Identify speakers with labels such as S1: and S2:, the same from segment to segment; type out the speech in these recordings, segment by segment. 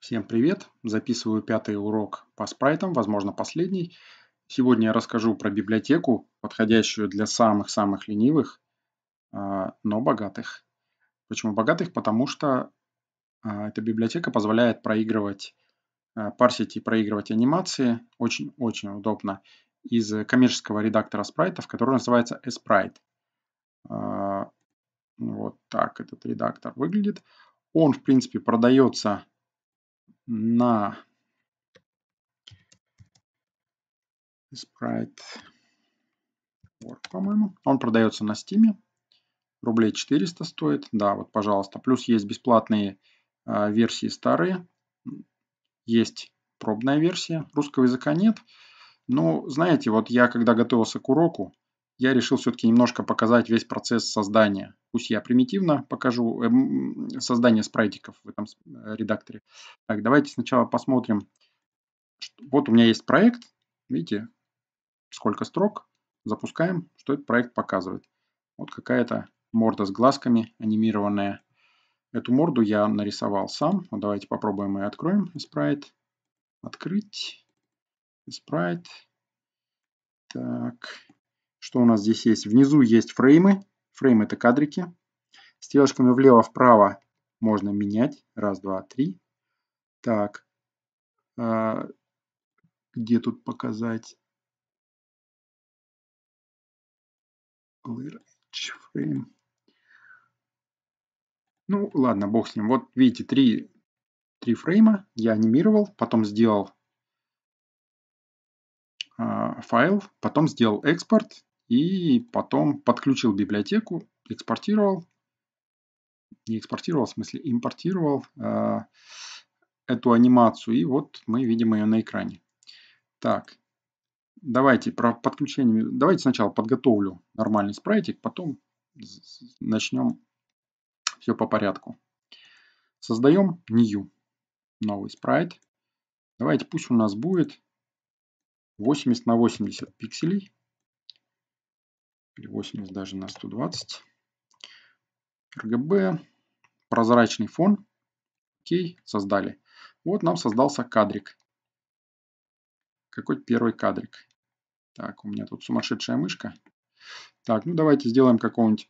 S1: Всем привет! Записываю пятый урок по спрайтам, возможно последний. Сегодня я расскажу про библиотеку, подходящую для самых-самых ленивых, а, но богатых. Почему богатых? Потому что а, эта библиотека позволяет проигрывать, а, парсить и проигрывать анимации. Очень-очень удобно. Из коммерческого редактора спрайтов, который называется Sprite. Вот так этот редактор выглядит. Он, в принципе, продается на Sprite Work, по-моему. Он продается на Steam. Рублей 400 стоит. Да, вот, пожалуйста. Плюс есть бесплатные э, версии старые. Есть пробная версия. Русского языка нет. Ну, знаете, вот я когда готовился к уроку, я решил все-таки немножко показать весь процесс создания. Пусть я примитивно покажу эм, создание спрайтиков в этом э, редакторе. Так, давайте сначала посмотрим. Вот у меня есть проект. Видите, сколько строк. Запускаем, что этот проект показывает. Вот какая-то морда с глазками анимированная. Эту морду я нарисовал сам. Ну, давайте попробуем и откроем спрайт. Открыть. Спрайт. Так, что у нас здесь есть? Внизу есть фреймы. Фрейм это кадрики. Стрелочками влево-вправо можно менять. Раз, два, три. Так. А, где тут
S2: показать?
S1: фрейм. Ну, ладно, бог с ним. Вот видите, три, три фрейма я анимировал, потом сделал а, файл, потом сделал экспорт и потом подключил библиотеку, экспортировал, не экспортировал, в смысле импортировал э, эту анимацию, и вот мы видим ее на экране. Так, давайте про подключение, давайте сначала подготовлю нормальный спрайтик, потом начнем все по порядку. Создаем new, новый спрайт. Давайте пусть у нас будет 80 на 80 пикселей или 80 даже на 120. RGB, прозрачный фон. Окей, создали. Вот нам создался кадрик. Какой первый кадрик? Так, у меня тут сумасшедшая мышка. Так, ну давайте сделаем какого-нибудь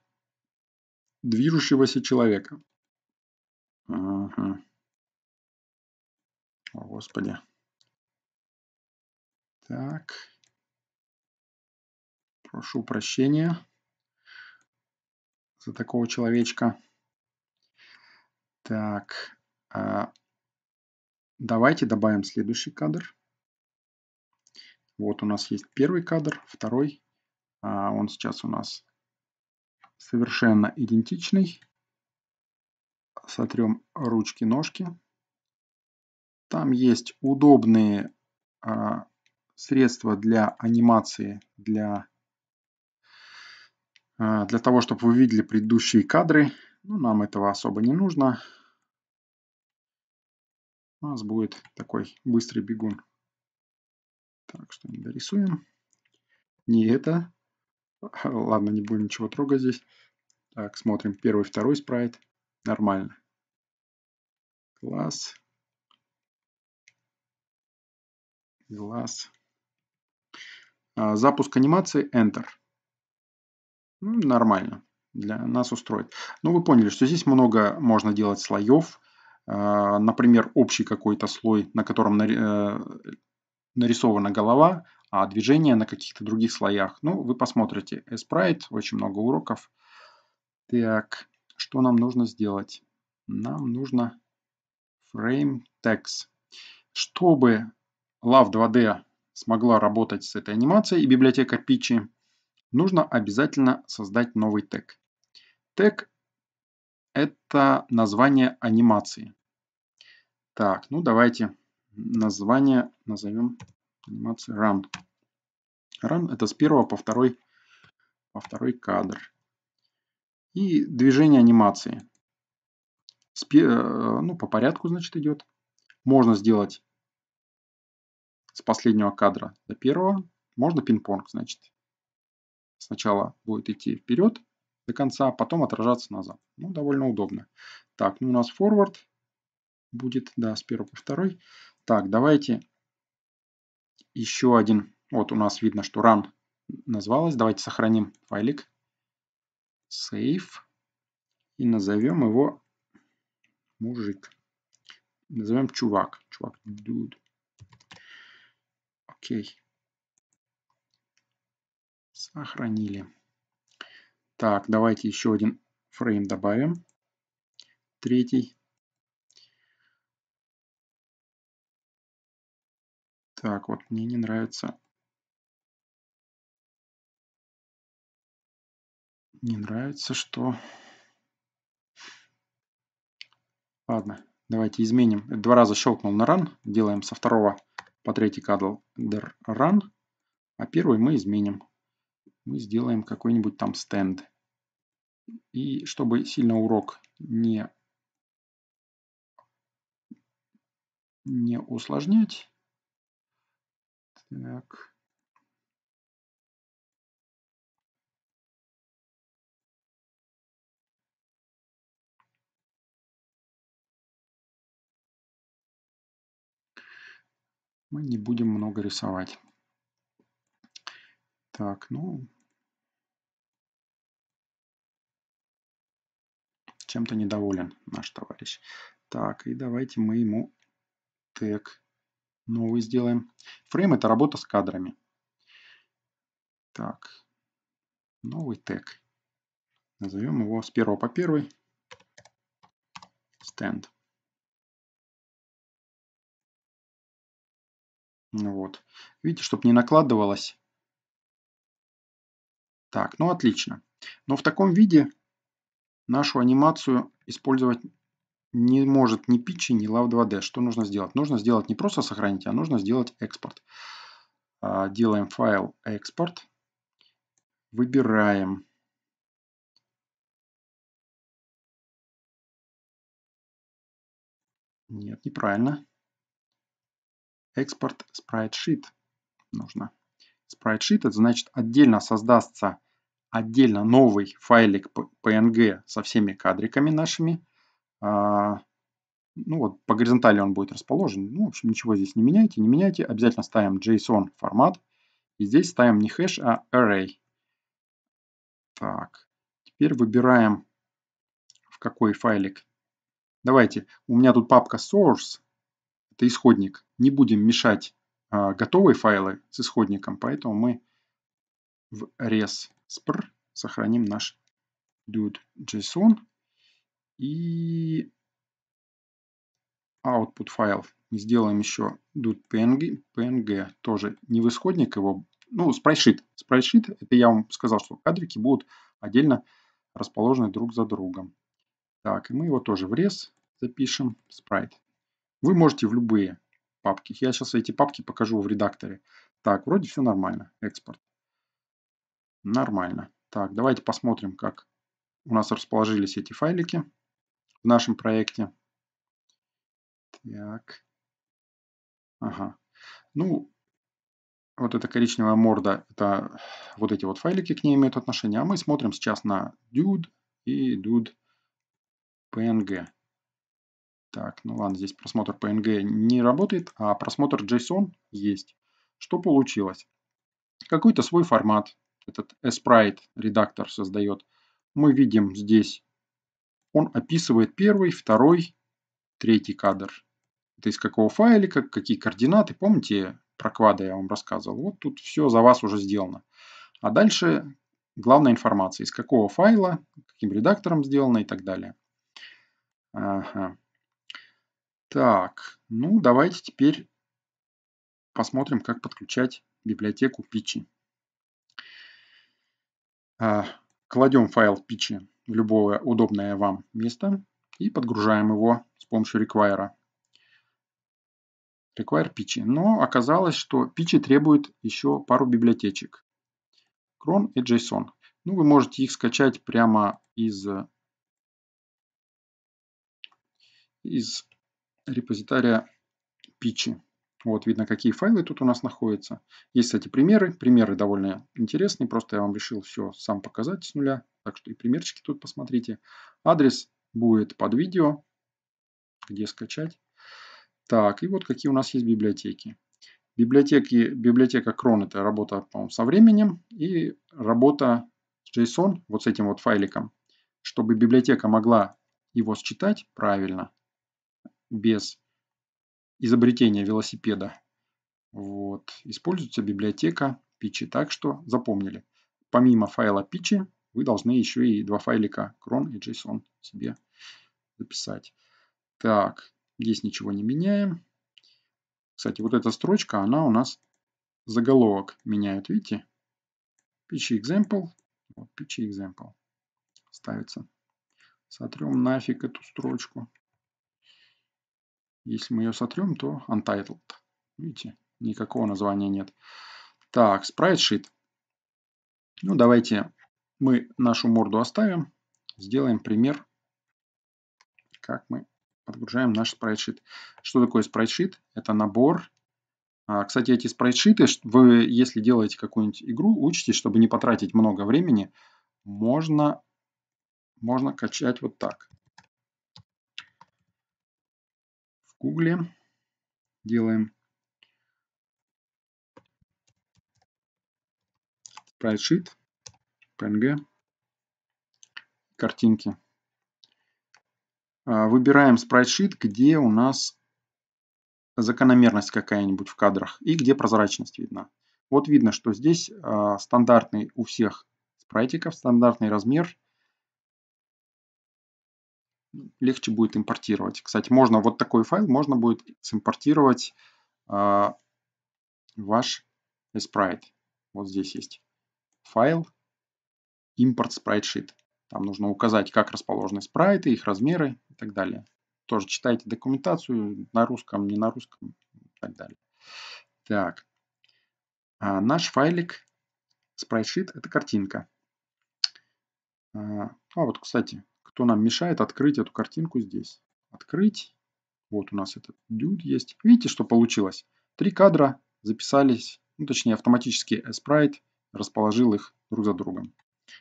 S1: движущегося человека. Ага.
S2: О, Господи. Так.
S1: Прошу прощения за такого человечка. Так, а, давайте добавим следующий кадр. Вот у нас есть первый кадр, второй. А, он сейчас у нас совершенно идентичный. Сотрем ручки-ножки. Там есть удобные а, средства для анимации, для а, для того, чтобы вы видели предыдущие кадры, ну, нам этого особо не нужно. У нас будет такой быстрый бегун. Так, что-нибудь дорисуем. Не это. Ладно, не будем ничего трогать здесь. Так, смотрим первый, второй спрайт. Нормально. Класс. Глаз. А, запуск анимации Enter. Нормально. Для нас устроит. Но ну, вы поняли, что здесь много можно делать слоев. А, например, общий какой-то слой, на котором э, нарисована голова, а движение на каких-то других слоях. Ну, вы посмотрите. Sprite, очень много уроков. Так, что нам нужно сделать? Нам нужно frame text. Чтобы Love 2D смогла работать с этой анимацией и библиотека Pitchy, нужно обязательно создать новый тег. Тег – это название анимации. Так, ну давайте название назовем анимация run. Run – это с первого по второй, по второй кадр. И движение анимации. Э, ну, по порядку, значит, идет. Можно сделать с последнего кадра до первого. Можно пинг-понг, значит, сначала будет идти вперед до конца, а потом отражаться назад. Ну, довольно удобно. Так, ну у нас forward будет, да, с первого по второй. Так, давайте еще один. Вот у нас видно, что run назвалось. Давайте сохраним файлик. Save. И назовем его мужик. Назовем чувак. Чувак, dude. Окей. Сохранили. Так, давайте еще один фрейм добавим. Третий.
S2: Так, вот мне не нравится. Не нравится,
S1: что... Ладно, давайте изменим. Два раза щелкнул на run. Делаем со второго по третий кадр run. А первый мы изменим мы сделаем какой-нибудь там стенд. И чтобы сильно урок не, не усложнять,
S2: так. Мы не будем много рисовать.
S1: Так, ну, чем-то недоволен наш товарищ. Так, и давайте мы ему тег новый сделаем. Фрейм – это работа с кадрами. Так, новый тег. Назовем его с первого по первый. Стенд.
S2: Ну вот. Видите, чтобы не
S1: накладывалось. Так, ну отлично. Но в таком виде Нашу анимацию использовать не может ни Pitch, ни Love 2D. Что нужно сделать? Нужно сделать не просто сохранить, а нужно сделать экспорт. А, делаем файл экспорт. Выбираем Нет, неправильно. Экспорт спрайтшит нужно. Спрайтшит это значит отдельно создастся отдельно новый файлик PNG со всеми кадриками нашими. А, ну вот по горизонтали он будет расположен. Ну, в общем, ничего здесь не меняйте, не меняйте. Обязательно ставим JSON формат. И здесь ставим не хэш, а array. Так, теперь выбираем в какой файлик. Давайте, у меня тут папка source, это исходник. Не будем мешать а, готовые файлы с исходником, поэтому мы в res spr, сохраним наш dude.json и output файл мы сделаем еще dude.png, png тоже не в исходник его, ну, спрайшит. Спрайшит, это я вам сказал, что кадрики будут отдельно расположены друг за другом. Так, и мы его тоже в рез запишем, спрайт. Вы можете в любые папки. Я сейчас эти папки покажу в редакторе. Так, вроде все нормально. Экспорт. Нормально. Так, давайте посмотрим, как у нас расположились эти файлики в нашем проекте. Так. Ага. Ну, вот эта коричневая морда, это вот эти вот файлики к ней имеют отношение. А мы смотрим сейчас на dude и dude png. Так, ну ладно, здесь просмотр png не работает, а просмотр JSON есть. Что получилось? Какой-то свой формат, этот sprite редактор создает, мы видим здесь, он описывает первый, второй, третий кадр. Это из какого файлика, какие координаты. Помните, про квады я вам рассказывал? Вот тут все за вас уже сделано. А дальше главная информация, из какого файла, каким редактором сделано и так далее. Ага. Так, ну давайте теперь посмотрим, как подключать библиотеку Пичи. А, кладем файл в в любое удобное вам место и подгружаем его с помощью require. Require питчи. Но оказалось, что питчи требует еще пару библиотечек. Cron и JSON. Ну, вы можете их скачать прямо из, из репозитария питчи. Вот видно, какие файлы тут у нас находятся. Есть, кстати, примеры. Примеры довольно интересные. Просто я вам решил все сам показать с нуля. Так что и примерчики тут посмотрите. Адрес будет под видео, где скачать. Так, и вот какие у нас есть библиотеки. Библиотеки, библиотека крон это работа, по со временем. И работа JSON, вот с этим вот файликом. Чтобы библиотека могла его считать правильно, без изобретения велосипеда. Вот. Используется библиотека Pitchy, так что запомнили. Помимо файла Pitchy вы должны еще и два файлика cron и json себе записать. Так, здесь ничего не меняем. Кстати, вот эта строчка, она у нас заголовок меняет, видите? Pitchy example, вот, Pitchy example ставится. Сотрем нафиг эту строчку. Если мы ее сотрем, то untitled. Видите, никакого названия нет. Так, sprite спрайтшит. Ну, давайте мы нашу морду оставим. Сделаем пример, как мы подгружаем наш спрайтшит. Что такое спрайтшит? Это набор. А, кстати, эти спрайтшиты, вы, если делаете какую-нибудь игру, учитесь, чтобы не потратить много времени, можно, можно качать вот так.
S2: Гугле. Делаем
S1: спрайдшит, PNG, картинки. А, выбираем спрайдшит, где у нас закономерность какая-нибудь в кадрах и где прозрачность видна. Вот видно, что здесь а, стандартный у всех спрайтиков, стандартный размер легче будет импортировать. Кстати, можно вот такой файл, можно будет импортировать э, а, ваш sprite. Вот здесь есть файл import spritesheet. Там нужно указать, как расположены спрайты, их размеры и так далее. Тоже читайте документацию на русском, не на русском и так далее. Так, а наш файлик spritesheet это картинка. А, а вот, кстати, что нам мешает открыть эту картинку здесь. Открыть. Вот у нас этот dude есть. Видите, что получилось? Три кадра записались, ну точнее автоматически sprite расположил их друг за другом.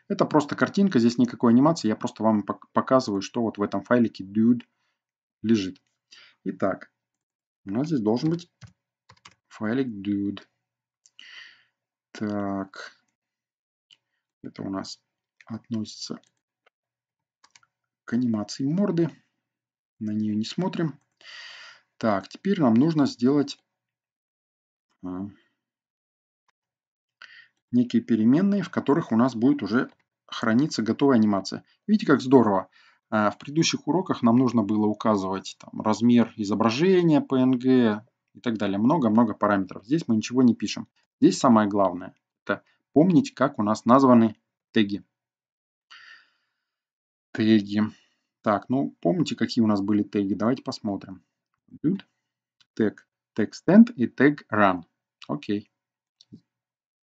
S1: Это просто картинка, здесь никакой анимации, я просто вам показываю, что вот в этом файлике dude лежит. Итак, у нас здесь должен быть файлик dude. Так, это у нас относится к анимации морды. На нее не смотрим. Так, теперь нам нужно сделать а, некие переменные, в которых у нас будет уже храниться готовая анимация. Видите, как здорово. А, в предыдущих уроках нам нужно было указывать там, размер изображения PNG и так далее. Много-много параметров. Здесь мы ничего не пишем. Здесь самое главное – это помнить, как у нас названы теги теги. Так, ну помните, какие у нас были теги? Давайте посмотрим. Dude, тег TagStand и тег Run. Окей.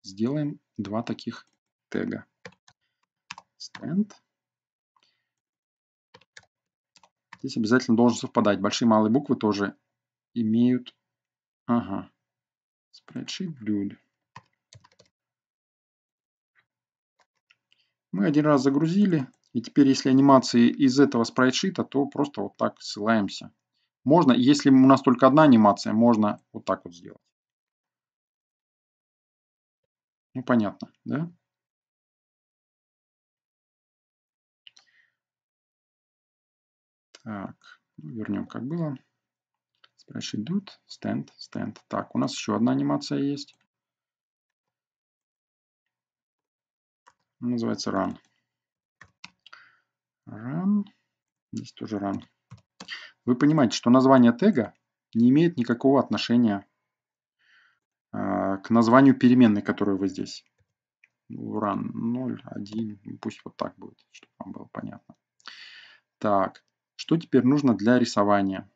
S1: Сделаем два таких тега. Stand. Здесь обязательно должен совпадать. Большие и малые буквы тоже имеют... Ага. Spreadsheet dude. Мы один раз загрузили, и теперь, если анимации из этого спрайтшита, то просто вот так ссылаемся. Можно, если у нас только одна анимация, можно вот так вот сделать.
S2: Ну, понятно, да? Так, ну, вернем как было.
S1: Спрашивает идут, стенд, стенд. Так, у нас еще одна анимация есть. называется run. RAM. Здесь тоже RAM. Вы понимаете, что название тега не имеет никакого отношения а, к названию переменной, которую вы здесь. Run 0, 1, пусть вот так будет, чтобы вам было понятно. Так, что теперь нужно для рисования?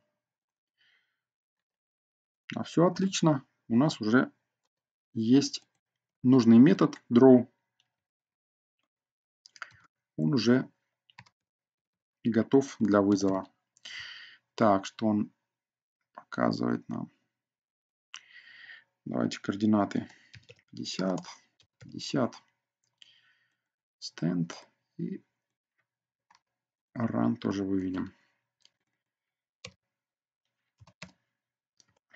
S1: А все отлично, у нас уже есть нужный метод draw. Он уже готов для вызова. Так, что он показывает нам? Давайте координаты. 50, 50. Стенд и run тоже выведем.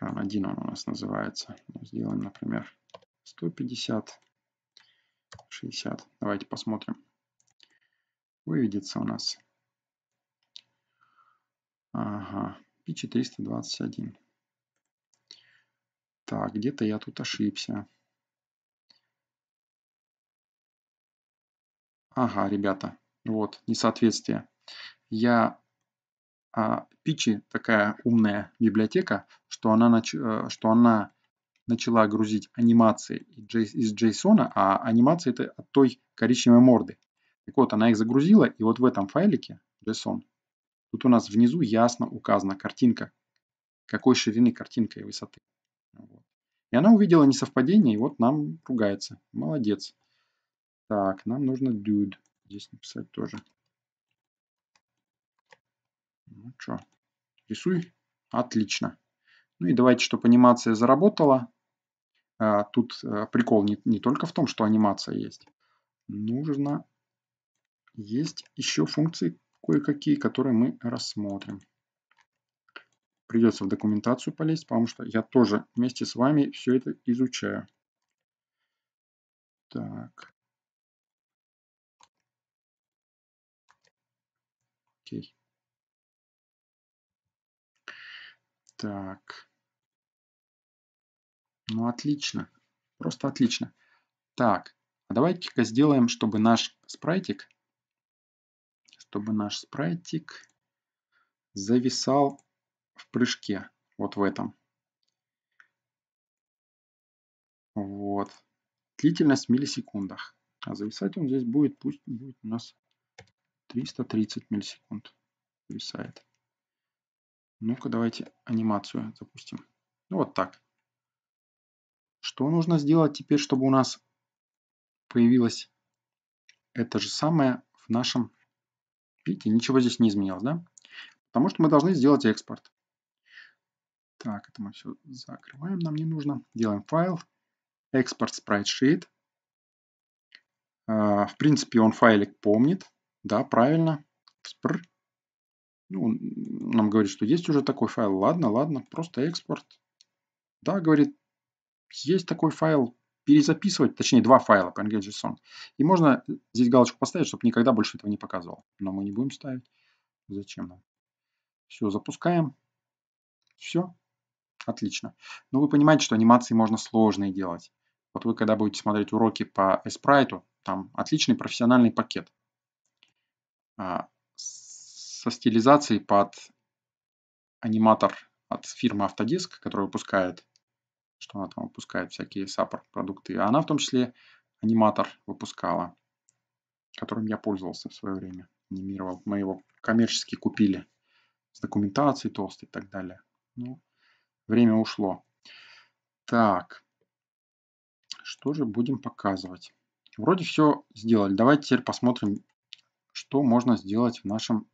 S1: Run 1 он у нас называется. Ну, сделаем, например, 150, 60. Давайте посмотрим. Выведется у нас Ага, и 421. Так, где-то я тут ошибся. Ага, ребята, вот, несоответствие. Я а, Пичи такая умная библиотека, что она, нач... Э, что она начала грузить анимации из JSON, а анимации это от той коричневой морды. Так вот, она их загрузила, и вот в этом файлике JSON Тут у нас внизу ясно указана картинка, какой ширины картинка и высоты. Вот. И она увидела несовпадение, и вот нам ругается. Молодец. Так, нам нужно dude. Здесь написать тоже. Ну что, рисуй. Отлично. Ну и давайте, чтобы анимация заработала. А, тут а, прикол не, не только в том, что анимация есть. Нужно есть еще функции кое-какие, которые мы рассмотрим. Придется в документацию полезть, потому что я тоже вместе с вами все это изучаю. Так. Окей. Так. Ну, отлично. Просто отлично. Так, а давайте-ка сделаем, чтобы наш спрайтик чтобы наш спрайтик зависал в прыжке, вот в этом. Вот. Длительность в миллисекундах. А зависать он здесь будет, пусть будет у нас 330 миллисекунд зависает. Ну-ка, давайте анимацию запустим. Ну, вот так. Что нужно сделать теперь, чтобы у нас появилось это же самое в нашем Видите, ничего здесь не изменилось, да? Потому что мы должны сделать экспорт. Так, это мы все закрываем, нам не нужно. Делаем файл. Экспорт спрайтшит. А, в принципе, он файлик помнит. Да, правильно. Ну, он нам говорит, что есть уже такой файл. Ладно, ладно, просто экспорт. Да, говорит, есть такой файл, перезаписывать, точнее, два файла по И можно здесь галочку поставить, чтобы никогда больше этого не показывал. Но мы не будем ставить. Зачем нам? Все, запускаем. Все. Отлично. Но ну, вы понимаете, что анимации можно сложные делать. Вот вы когда будете смотреть уроки по Эспрайту, там отличный профессиональный пакет а, со стилизацией под аниматор от фирмы Autodesk, который выпускает что она там выпускает всякие саппорт продукты. А она в том числе аниматор выпускала, которым я пользовался в свое время. Анимировал. Мы его коммерчески купили с документацией толстой и так далее. Ну, время ушло. Так, что же будем показывать? Вроде все сделали. Давайте теперь посмотрим, что можно сделать в нашем...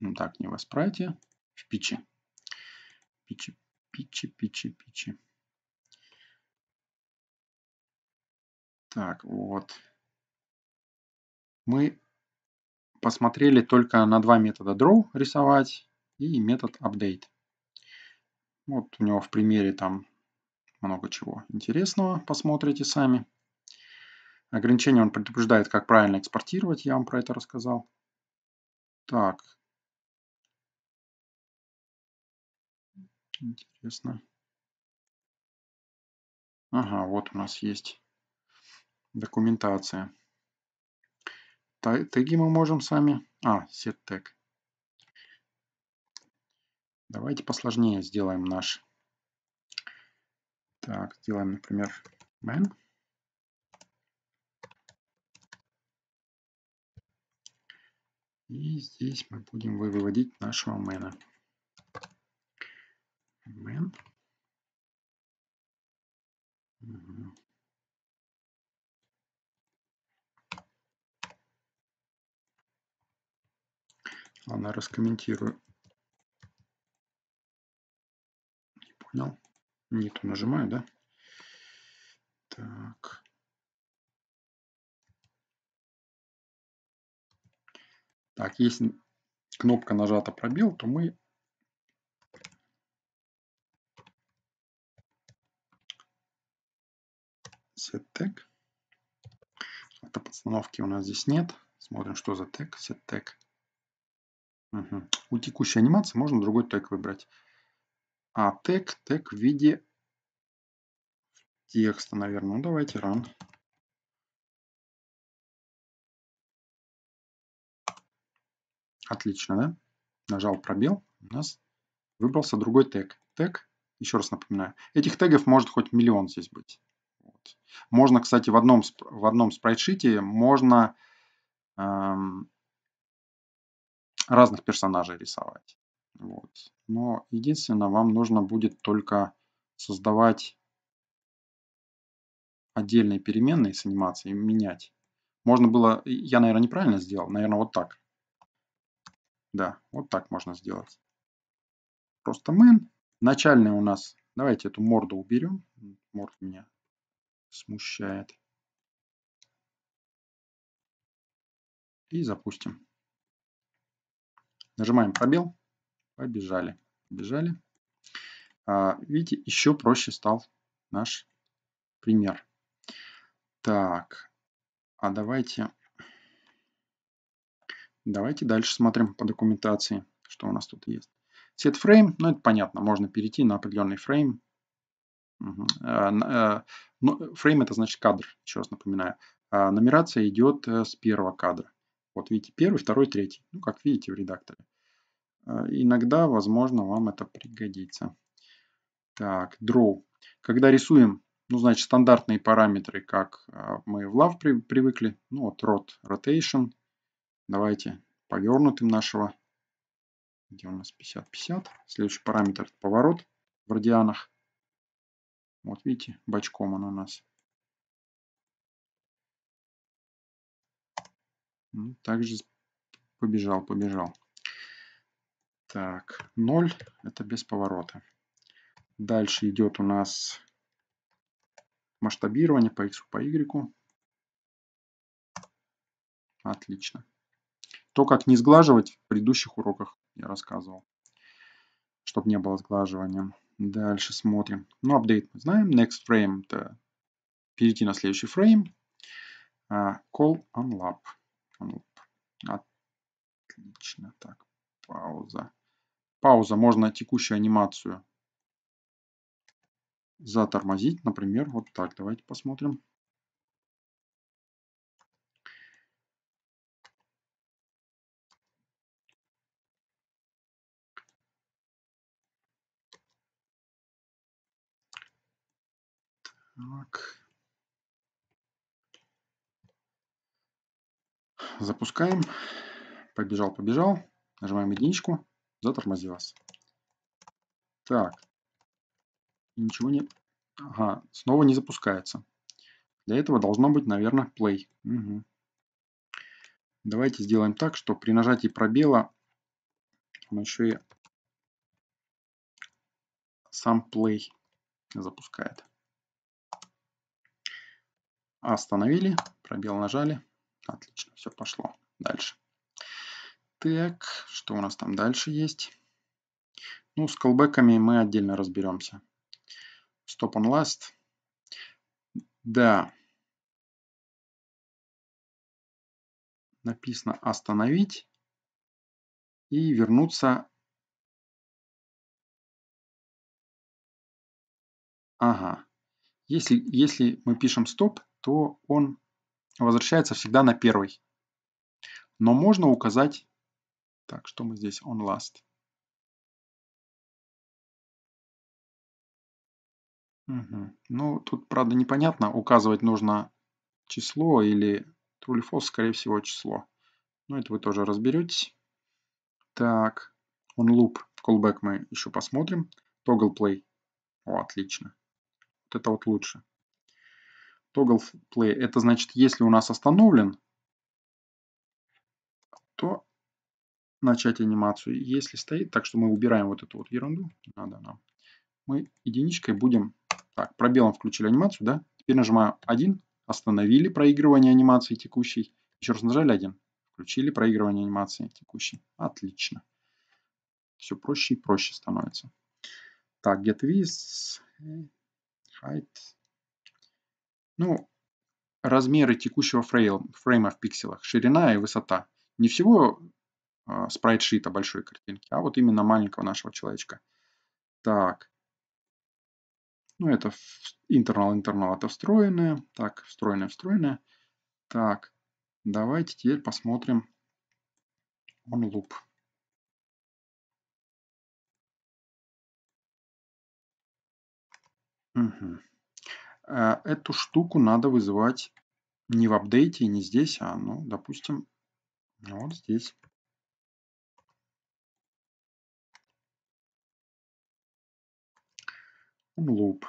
S1: Ну, так, не в спрайте, в пиче. Пичи, пичи, пичи, пичи. Так, вот. Мы посмотрели только на два метода draw рисовать и метод update. Вот у него в примере там много чего интересного, посмотрите сами. Ограничение он предупреждает, как правильно экспортировать, я вам про это рассказал. Так.
S2: Интересно.
S1: Ага, вот у нас есть документация. Теги мы можем сами... А, set tag Давайте посложнее сделаем наш. Так, сделаем, например, main И здесь мы будем выводить нашего мэна.
S2: main Угу. Ладно, раскомментирую. Не понял. ниту нажимаю, да? Так. Так, если кнопка нажата пробел, то мы set
S1: tag. это Автоподстановки у нас здесь нет. Смотрим, что за тег, set tag. Угу. У текущей анимации можно другой тег выбрать. А тег, тег в виде текста, наверное. Ну, давайте run. Отлично, да? Нажал пробел, у нас выбрался другой тег. Тег, еще раз напоминаю, этих тегов может хоть миллион здесь быть. Вот. Можно, кстати, в одном, в одном спрайтшите можно эм, разных персонажей рисовать. Вот. Но единственное, вам нужно будет только создавать отдельные переменные с анимацией, менять. Можно было, я, наверное, неправильно сделал, наверное, вот так. Да, вот так можно сделать. Просто main. Начальная у нас, давайте эту морду уберем. Морд меня смущает. И запустим. Нажимаем пробел. Побежали. Побежали. А, видите, еще проще стал наш пример. Так. А давайте... Давайте дальше смотрим по документации, что у нас тут есть. Set frame, ну это понятно, можно перейти на определенный фрейм. А, а, ну, фрейм это значит кадр, еще раз напоминаю. нумерация идет э, с первого кадра. Вот видите, первый, второй, третий. Ну, как видите в редакторе. А, иногда, возможно, вам это пригодится. Так, draw. Когда рисуем, ну, значит, стандартные параметры, как а, мы в Love при, привыкли. Ну, вот rot, rotation. Давайте повернутым нашего. Где у нас 50-50. Следующий параметр – поворот в радианах. Вот видите, бочком он у нас. Также побежал, побежал. Так, 0 это без поворота. Дальше идет у нас масштабирование по x, по y. Отлично. То, как не сглаживать, в предыдущих уроках я рассказывал, чтобы не было сглаживания. Дальше смотрим. Ну, апдейт мы знаем. Next frame – это перейти на следующий фрейм. А, call unlap. unlap. Отлично. Так, пауза. Пауза. Можно текущую анимацию затормозить. Например, вот так. Давайте посмотрим.
S2: Так.
S1: Запускаем. Побежал, побежал. Нажимаем единичку. Затормозилась. Так. Ничего не... Ага, снова не запускается. Для этого должно быть, наверное, play. Угу. Давайте сделаем так, что при нажатии пробела он еще и сам play запускает. Остановили, пробел нажали. Отлично, все пошло. Дальше. Так, что у нас там дальше есть? Ну, с колбеками мы отдельно разберемся. Stop on last. Да.
S2: Написано остановить и вернуться.
S1: Ага. Если, если мы пишем стоп, то он возвращается всегда на первый. Но можно указать так, что мы здесь? On last. Угу. Ну, тут, правда, непонятно, указывать нужно число или true или false, скорее всего, число. Но ну, это вы тоже разберетесь. Так, on loop, callback мы еще посмотрим. Toggle play. О, отлично. Вот это вот лучше. Toggle play, это значит, если у нас остановлен, начать анимацию. Если стоит, так что мы убираем вот эту вот ерунду, надо нам. Мы единичкой будем, так, пробелом включили анимацию, да? Теперь нажимаю 1, остановили проигрывание анимации текущей. Еще раз нажали 1, включили проигрывание анимации текущей. Отлично. Все проще и проще становится. Так, get with, height. Ну, размеры текущего фрейма в пикселах, ширина и высота. Не всего а, спрайтшита большой картинки, а вот именно маленького нашего человечка. Так. Ну, это internal, internal это встроенное. Так, встроенное, встроенное. Так, давайте теперь посмотрим on loop. Угу. Эту штуку надо вызывать не в апдейте, не здесь, а, ну, допустим, вот здесь.
S2: Onloop.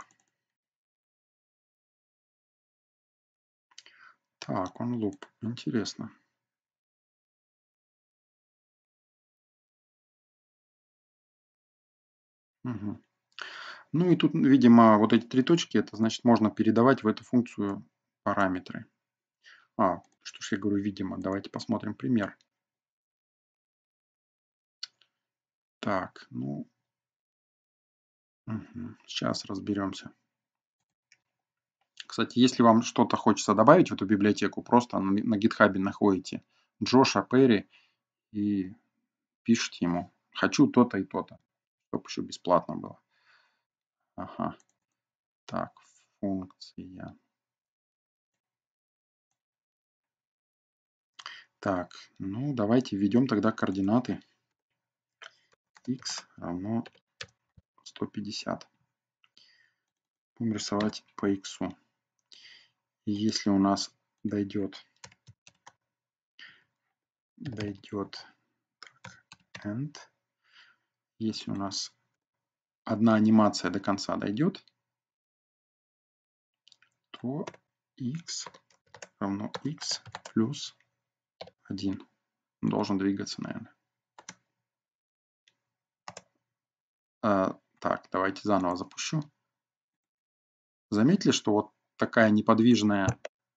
S2: Так, он луп. Интересно. Угу.
S1: Ну и тут, видимо, вот эти три точки, это значит, можно передавать в эту функцию параметры. А, что ж я говорю, видимо. Давайте посмотрим пример.
S2: Так, ну,
S1: Сейчас разберемся. Кстати, если вам что-то хочется добавить в эту библиотеку, просто на гитхабе находите Джоша Перри и пишите ему. Хочу то-то и то-то. Чтобы еще бесплатно было. Ага. Так, функция. Так, ну давайте введем тогда координаты. x равно 150. Будем рисовать по x. если у нас дойдет, дойдет так, end, если у нас одна анимация до конца дойдет, то x равно x плюс 1. должен двигаться, наверное. А, так, давайте заново запущу. Заметили, что вот такая неподвижная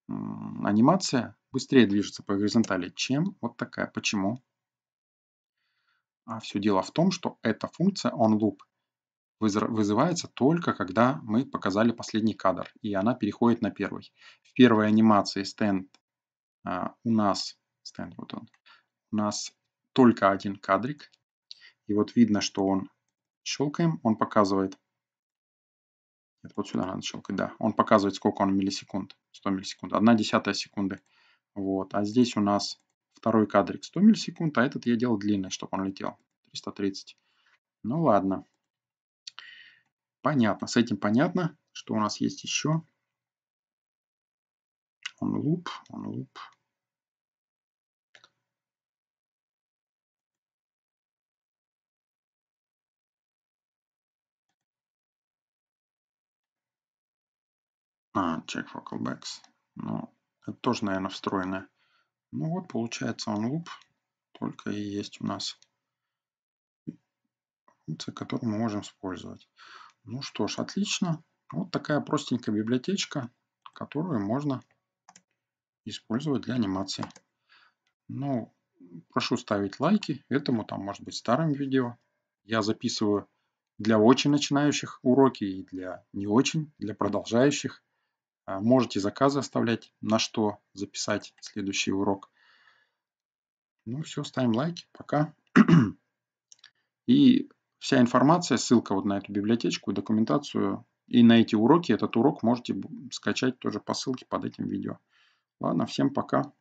S1: анимация быстрее движется по горизонтали, чем вот такая. Почему? А все дело в том, что эта функция onLoop вызывается только когда мы показали последний кадр, и она переходит на первый. В первой анимации stand а, у нас stand вот он, у нас только один кадрик, и вот видно, что он Щелкаем, он показывает. Нет, вот сюда надо щелкать, да. Он показывает, сколько он миллисекунд. 100 миллисекунд. Одна десятая секунды. Вот. А здесь у нас второй кадрик 100 миллисекунд, а этот я делал длинный, чтобы он летел. 330. Ну ладно. Понятно. С этим понятно, что у нас есть еще. Он луп, он луп. А, check for callbacks. но ну, это тоже, наверное, встроенное. Ну вот, получается, он loop, только и есть у нас функция, которую мы можем использовать. Ну что ж, отлично. Вот такая простенькая библиотечка, которую можно использовать для анимации. Ну, прошу ставить лайки этому, там может быть старым видео. Я записываю для очень начинающих уроки и для не очень, для продолжающих. А, можете заказы оставлять, на что записать следующий урок. Ну все, ставим лайки, пока. И вся информация, ссылка вот на эту библиотечку, документацию и на эти уроки, этот урок можете скачать тоже по ссылке под этим видео. Ладно, всем пока.